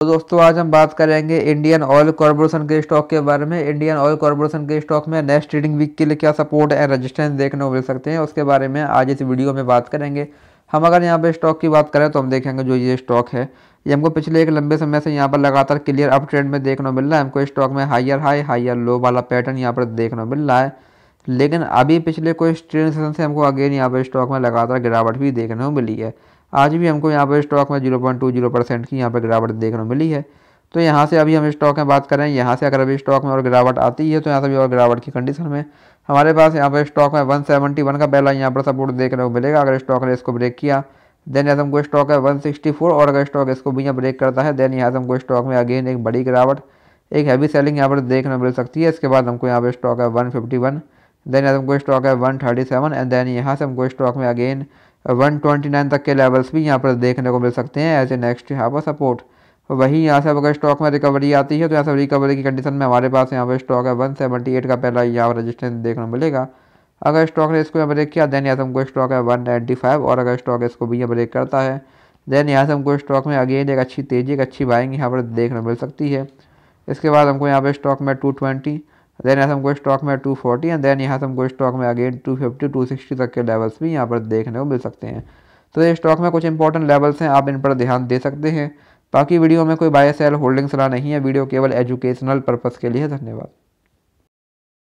तो दोस्तों आज हम बात करेंगे इंडियन ऑयल कॉरपोरेशन के स्टॉक के बारे में इंडियन ऑयल कॉरपोरेशन के स्टॉक में नेक्स्ट ट्रेडिंग वीक के लिए क्या सपोर्ट एंड रेजिस्टेंस देखने को मिल सकते हैं उसके बारे में आज इस वीडियो में बात करेंगे हम अगर यहाँ पे स्टॉक की बात करें तो हम देखेंगे जो ये स्टॉक है ये हमको पिछले एक लंबे समय से यहाँ पर लगातार क्लियर अप ट्रेंड में देखने को मिल रहा है हमको स्टॉक में हाइयर हाई हाइयर लो वाला पैटर्न यहाँ पर देखने को मिल रहा है लेकिन अभी पिछले कोई ट्रेन सेशन से हमको अगेन यहाँ पर स्टॉक में लगातार गिरावट भी देखने को मिली है आज भी हमको यहाँ पर स्टॉक में zero point two zero percent की यहाँ पर गिरावट देखने को मिली है तो यहाँ से अभी हम स्टॉक में बात करें यहाँ से अगर अभी स्टॉक में और गिरावट आती है तो यहाँ से भी और गिरावट की कंडीशन में हमारे पास यहाँ पर स्टॉक में वन सेवेंटी वन का पहला यहाँ पर सपोर्ट देखने को मिलेगा अगर स्टॉक ने इसको ब्रेक किया देन यहाँ से हमको स्टॉक है वन सिक्सटी फोर और अगर स्टॉक इसको भी यहाँ ब्रेक करता है देन यहाँ से हमको स्टॉक में अगेन एक बड़ी गिरावट एक हैवी सेलिंग यहाँ पर देखने को मिल सकती है इसके बाद हमको यहाँ पर स्टॉक है वन फिफ्टी वन देन यहाँ से हमको स्टॉक है one thirty seven and then यहाँ से हमको स्टॉक में अगेन 129 तक के लेवल्स भी यहाँ पर देखने को मिल सकते हैं एज ए नेक्स्ट यहाँ पर सपोर्ट वहीं यहाँ से अगर स्टॉक में रिकवरी आती है तो यहाँ से रिकवरी की कंडीशन में हमारे पास यहाँ पर स्टॉक है वन सेवेंटी एट का पहला यहाँ पर रजिस्टेंस देखने को मिलेगा अगर स्टॉक ने इसको यहाँ ब्रेक किया देन यहाँ से हमको स्टॉक है वन नाइन्टी फाइव और अगर स्टॉक इसको भी यहाँ ब्रेक करता है देन यहाँ से हमको स्टॉक में अगेन एक अच्छी तेज़ी एक अच्छी बाइंग यहाँ पर देखने को मिल सकती है इसके बाद हमको यहाँ पर स्टॉक में टू ट्वेंटी देन ऐसा हमको स्टॉक में 240 एंड देन यहाँ से हमको स्टॉक में अगेन 250 सिक्सटी तक के लेवल्स भी यहाँ पर देखने को मिल सकते हैं तो ये स्टॉक में कुछ इंपॉर्टेंट लेवल्स हैं आप इन पर ध्यान दे सकते हैं बाकी वीडियो में कोई बाय सेल होल्डिंग सलाह नहीं है वीडियो केवल एजुकेशनल पर्पज़ के लिए धन्यवाद